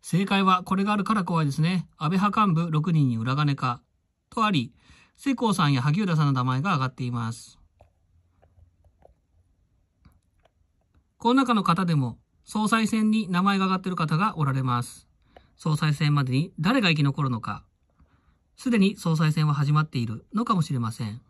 正解はこれがあるから怖いですね。安倍派幹部6人に裏金か。とあり、世耕さんや萩生田さんの名前が挙がっています。この中の方でも、総裁選に名前が挙がっている方がおられます。総裁選までに誰が生き残るのか。すでに総裁選は始まっているのかもしれません。